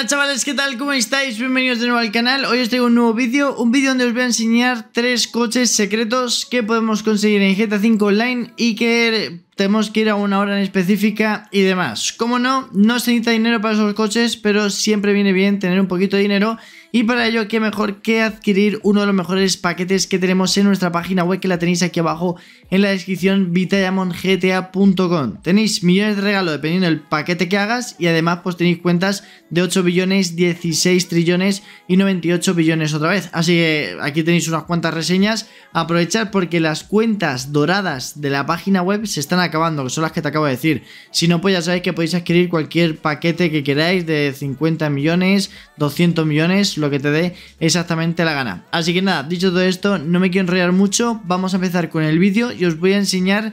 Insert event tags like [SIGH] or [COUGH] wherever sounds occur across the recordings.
Hola chavales, ¿qué tal? ¿Cómo estáis? Bienvenidos de nuevo al canal Hoy os traigo un nuevo vídeo, un vídeo donde os voy a enseñar tres coches secretos que podemos conseguir en GTA 5 Online y que tenemos que ir a una hora en específica y demás. Como no, no se necesita dinero para esos coches, pero siempre viene bien tener un poquito de dinero y para ello, qué mejor que adquirir uno de los mejores paquetes que tenemos en nuestra página web, que la tenéis aquí abajo en la descripción, VitaYamonGTA.com Tenéis millones de regalos dependiendo del paquete que hagas y además pues tenéis cuentas de 8 billones, 16 trillones y 98 billones otra vez. Así que aquí tenéis unas cuantas reseñas. Aprovechar porque las cuentas doradas de la página web se están acabando, que son las que te acabo de decir. Si no, pues ya sabéis que podéis adquirir cualquier paquete que queráis de 50 millones, 200 millones, lo que te dé exactamente la gana. Así que nada, dicho todo esto, no me quiero enrollar mucho, vamos a empezar con el vídeo y os voy a enseñar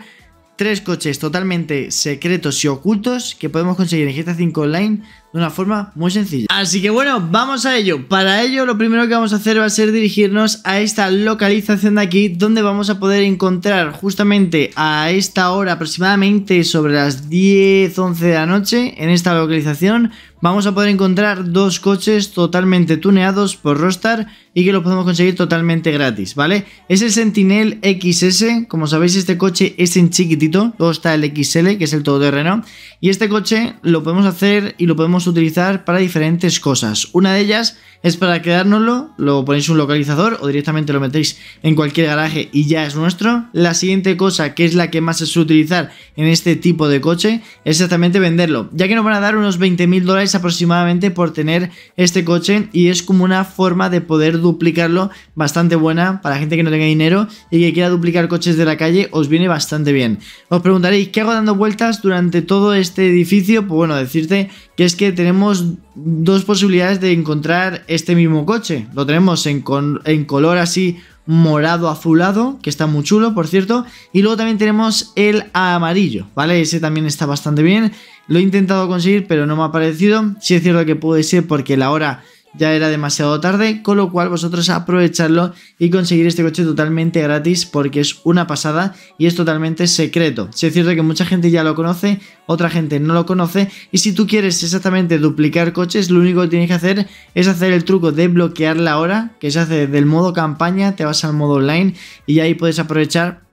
tres coches totalmente secretos y ocultos que podemos conseguir en GTA 5 Online de una forma muy sencilla. Así que bueno, vamos a ello. Para ello lo primero que vamos a hacer va a ser dirigirnos a esta localización de aquí donde vamos a poder encontrar justamente a esta hora aproximadamente sobre las 10, 11 de la noche en esta localización vamos a poder encontrar dos coches totalmente tuneados por Rostar y que lo podemos conseguir totalmente gratis, ¿vale? Es el Sentinel XS, como sabéis este coche es en chiquitito, luego está el XL que es el todoterreno y este coche lo podemos hacer y lo podemos utilizar para diferentes cosas. Una de ellas es para quedárnoslo, lo ponéis un localizador o directamente lo metéis en cualquier garaje y ya es nuestro. La siguiente cosa, que es la que más se suele utilizar en este tipo de coche, es exactamente venderlo, ya que nos van a dar unos 20 mil dólares aproximadamente por tener este coche y es como una forma de poder duplicarlo bastante buena para gente que no tenga dinero y que quiera duplicar coches de la calle, os viene bastante bien. Os preguntaréis, ¿qué hago dando vueltas durante todo este edificio? Pues bueno, decirte que es que tenemos dos posibilidades de encontrar este mismo coche. Lo tenemos en, color así morado azulado, que está muy chulo, por cierto. Y luego también tenemos el amarillo, ¿vale? Ese también está bastante bien. Lo he intentado conseguir, pero no me ha parecido. Sí es cierto que puede ser porque la hora ya era demasiado tarde, con lo cual vosotros aprovecharlo y conseguir este coche totalmente gratis porque es una pasada y es totalmente secreto. Si es cierto que mucha gente ya lo conoce, otra gente no lo conoce y si tú quieres exactamente duplicar coches, lo único que tienes que hacer es hacer el truco de bloquear la hora que se hace del modo campaña, te vas al modo online y ahí puedes aprovechar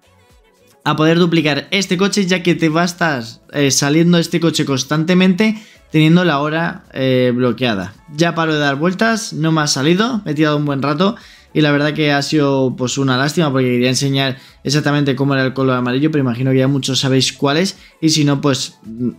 a poder duplicar este coche ya que te va a estar eh, saliendo este coche constantemente teniendo la hora eh, bloqueada. Ya paro de dar vueltas, no me ha salido, me he tirado un buen rato y la verdad que ha sido pues una lástima porque quería enseñar exactamente cómo era el color amarillo, pero imagino que ya muchos sabéis cuál es y si no pues mm,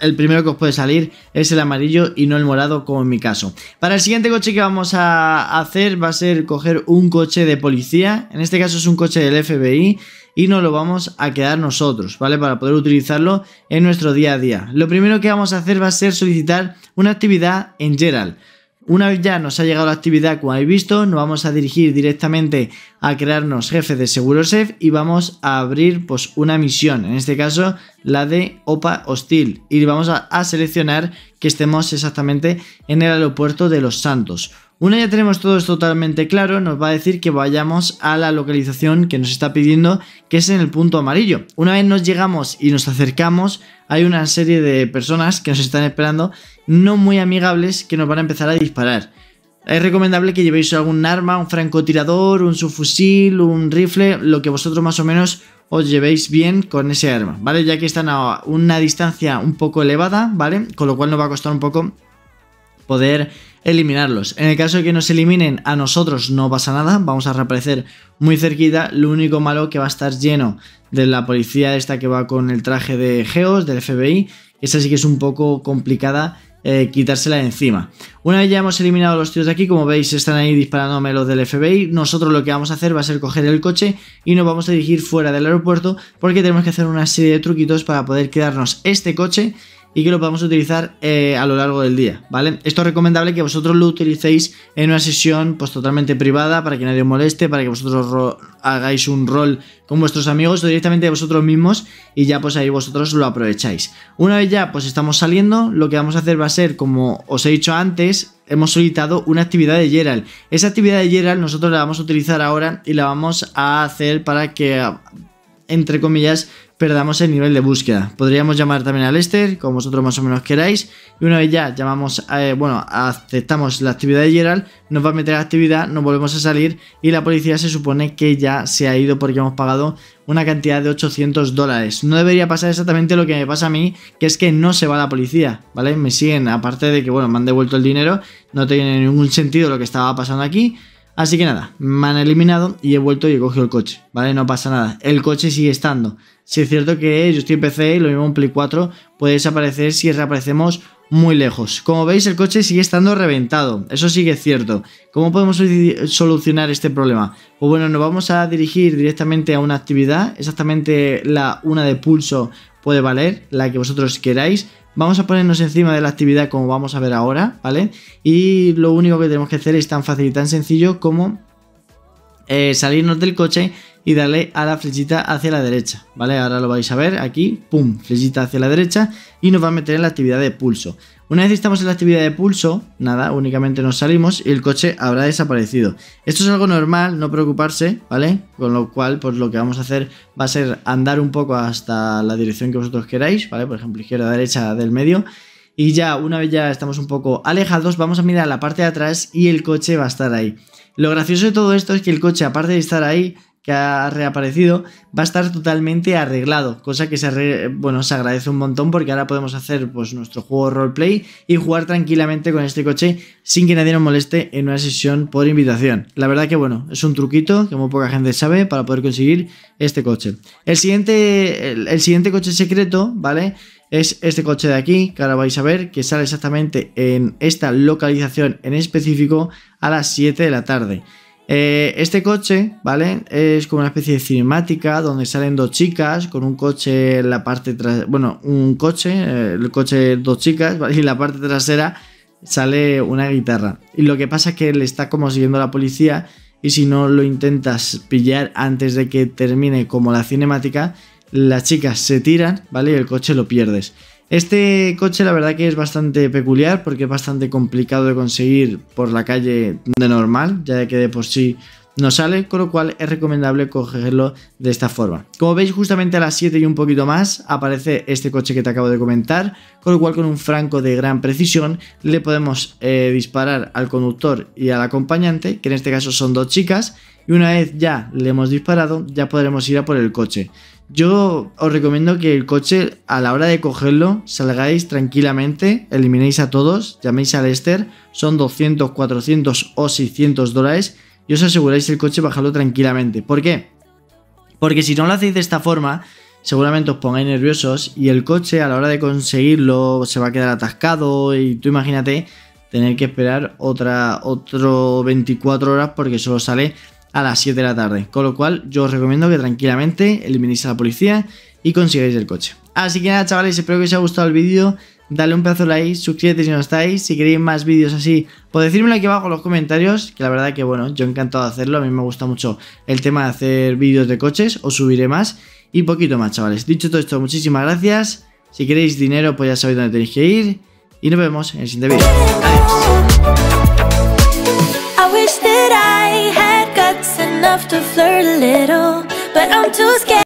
el primero que os puede salir es el amarillo y no el morado como en mi caso. Para el siguiente coche que vamos a hacer va a ser coger un coche de policía, en este caso es un coche del FBI y nos lo vamos a quedar nosotros, ¿vale? Para poder utilizarlo en nuestro día a día. Lo primero que vamos a hacer va a ser solicitar una actividad en Gerald. Una vez ya nos ha llegado la actividad, como habéis visto, nos vamos a dirigir directamente a crearnos jefe de SeguroSef y vamos a abrir pues, una misión, en este caso la de OPA hostil, y vamos a seleccionar que estemos exactamente en el aeropuerto de Los Santos. Una ya tenemos todo totalmente claro, nos va a decir que vayamos a la localización que nos está pidiendo, que es en el punto amarillo. Una vez nos llegamos y nos acercamos, hay una serie de personas que nos están esperando, no muy amigables, que nos van a empezar a disparar. Es recomendable que llevéis algún arma, un francotirador, un subfusil, un rifle, lo que vosotros más o menos os llevéis bien con ese arma, ¿vale? Ya que están a una distancia un poco elevada, ¿vale? Con lo cual nos va a costar un poco poder eliminarlos. En el caso de que nos eliminen a nosotros no pasa nada, vamos a reaparecer muy cerquita, lo único malo que va a estar lleno de la policía esta que va con el traje de Geos, del FBI, esa sí que es un poco complicada eh, quitársela de encima. Una vez ya hemos eliminado los tíos de aquí, como veis están ahí disparándome los del FBI, nosotros lo que vamos a hacer va a ser coger el coche y nos vamos a dirigir fuera del aeropuerto porque tenemos que hacer una serie de truquitos para poder quedarnos este coche y que lo podamos utilizar eh, a lo largo del día, ¿vale? Esto es recomendable que vosotros lo utilicéis en una sesión pues totalmente privada para que nadie os moleste, para que vosotros hagáis un rol con vuestros amigos o directamente vosotros mismos y ya pues ahí vosotros lo aprovecháis. Una vez ya pues estamos saliendo, lo que vamos a hacer va a ser, como os he dicho antes, hemos solicitado una actividad de Gerald. Esa actividad de Gerald nosotros la vamos a utilizar ahora y la vamos a hacer para que entre comillas, perdamos el nivel de búsqueda. Podríamos llamar también a Lester, como vosotros más o menos queráis, y una vez ya llamamos, eh, bueno, aceptamos la actividad de Gerald, nos va a meter a actividad, nos volvemos a salir y la policía se supone que ya se ha ido porque hemos pagado una cantidad de 800 dólares. No debería pasar exactamente lo que me pasa a mí, que es que no se va la policía, ¿vale? Me siguen, aparte de que, bueno, me han devuelto el dinero, no tiene ningún sentido lo que estaba pasando aquí, Así que nada, me han eliminado y he vuelto y he cogido el coche, ¿vale? No pasa nada, el coche sigue estando. Si es cierto que yo estoy en PC y lo mismo en Play 4, puede desaparecer si reaparecemos muy lejos. Como veis, el coche sigue estando reventado, eso sigue cierto. ¿Cómo podemos solucionar este problema? Pues bueno, nos vamos a dirigir directamente a una actividad, exactamente la una de pulso puede valer, la que vosotros queráis, Vamos a ponernos encima de la actividad como vamos a ver ahora, ¿vale? Y lo único que tenemos que hacer es tan fácil y tan sencillo como eh, salirnos del coche y darle a la flechita hacia la derecha, ¿vale? Ahora lo vais a ver aquí, pum, flechita hacia la derecha y nos va a meter en la actividad de pulso. Una vez estamos en la actividad de pulso, nada, únicamente nos salimos y el coche habrá desaparecido. Esto es algo normal, no preocuparse, ¿vale? Con lo cual, pues lo que vamos a hacer va a ser andar un poco hasta la dirección que vosotros queráis, ¿vale? Por ejemplo, izquierda, derecha, del medio. Y ya, una vez ya estamos un poco alejados, vamos a mirar la parte de atrás y el coche va a estar ahí. Lo gracioso de todo esto es que el coche, aparte de estar ahí, que ha reaparecido va a estar totalmente arreglado, cosa que se, bueno, agradece un montón porque ahora podemos hacer pues, nuestro juego roleplay y jugar tranquilamente con este coche sin que nadie nos moleste en una sesión por invitación. La verdad que bueno, es un truquito que muy poca gente sabe para poder conseguir este coche. El siguiente, el, el siguiente coche secreto, ¿vale? es este coche de aquí, que ahora vais a ver, que sale exactamente en esta localización en específico a las 7 de la tarde. Eh, este coche, ¿vale? Es como una especie de cinemática donde salen dos chicas con un coche en la parte trasera. Bueno, un coche, eh, el coche dos chicas, [LAUGHS] Y en la parte trasera sale una guitarra. Y lo que pasa es que le está como siguiendo la policía. Y si no lo intentas pillar antes de que termine como la cinemática, las chicas se tiran, ¿vale? Y el coche lo pierdes. Este coche la verdad que es bastante peculiar porque es bastante complicado de conseguir por la calle de normal, ya que de por sí no sale, con lo cual es recomendable cogerlo de esta forma. Como veis, justamente a las 7 y un poquito más aparece este coche que te acabo de comentar, con lo cual con un franco de gran precisión le podemos eh, disparar al conductor y al acompañante, que en este caso son dos chicas, y una vez ya le hemos disparado, ya podremos ir a por el coche. Yo os recomiendo que el coche, a la hora de cogerlo, salgáis tranquilamente, eliminéis a todos, llaméis al Esther, son 200, 400 o 600 dólares y os aseguráis el coche bajarlo tranquilamente. ¿Por qué? Porque si no lo hacéis de esta forma, seguramente os pongáis nerviosos y el coche a la hora de conseguirlo se va a quedar atascado y tú imagínate tener que esperar otra, otro 24 horas porque solo sale a las 7 de la tarde. Con lo cual, yo os recomiendo que tranquilamente eliminéis a la policía y consigáis el coche. Así que nada, chavales, espero que os haya gustado el vídeo. Dale un pedazo de like, suscríbete si no estáis. Si queréis más vídeos así, pues decírmelo aquí abajo en los comentarios. Que la verdad que, bueno, yo encantado de hacerlo. A mí me gusta mucho el tema de hacer vídeos de coches. Os subiré más y poquito más, chavales. Dicho todo esto, muchísimas gracias. Si queréis dinero, pues ya sabéis dónde tenéis que ir. Y nos vemos en el siguiente vídeo. Adiós. enough to flirt a little But I'm too scared